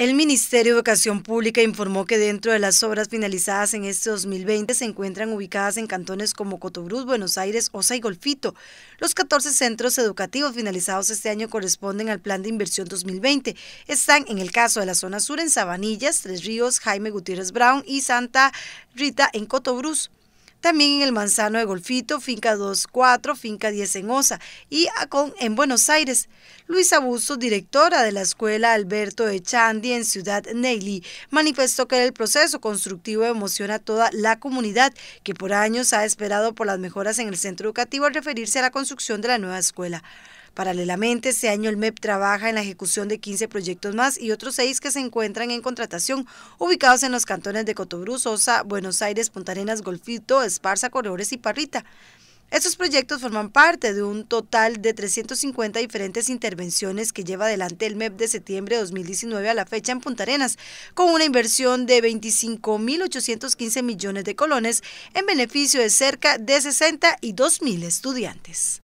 El Ministerio de Educación Pública informó que dentro de las obras finalizadas en este 2020 se encuentran ubicadas en cantones como Cotobruz, Buenos Aires, Osa y Golfito. Los 14 centros educativos finalizados este año corresponden al Plan de Inversión 2020. Están, en el caso de la zona sur, en Sabanillas, Tres Ríos, Jaime Gutiérrez Brown y Santa Rita en Cotobruz también en el Manzano de Golfito, Finca 24, Finca 10 en Osa y Acon en Buenos Aires. Luisa Abuso, directora de la Escuela Alberto de Chandi en Ciudad Neily, manifestó que el proceso constructivo emociona a toda la comunidad que por años ha esperado por las mejoras en el centro educativo al referirse a la construcción de la nueva escuela. Paralelamente, este año el MEP trabaja en la ejecución de 15 proyectos más y otros seis que se encuentran en contratación, ubicados en los cantones de Cotobrú, Sosa, Buenos Aires, Punta Arenas, Golfito, Esparza, Correores y Parrita. Estos proyectos forman parte de un total de 350 diferentes intervenciones que lleva adelante el MEP de septiembre de 2019 a la fecha en Punta Arenas, con una inversión de 25.815 millones de colones en beneficio de cerca de 62.000 estudiantes.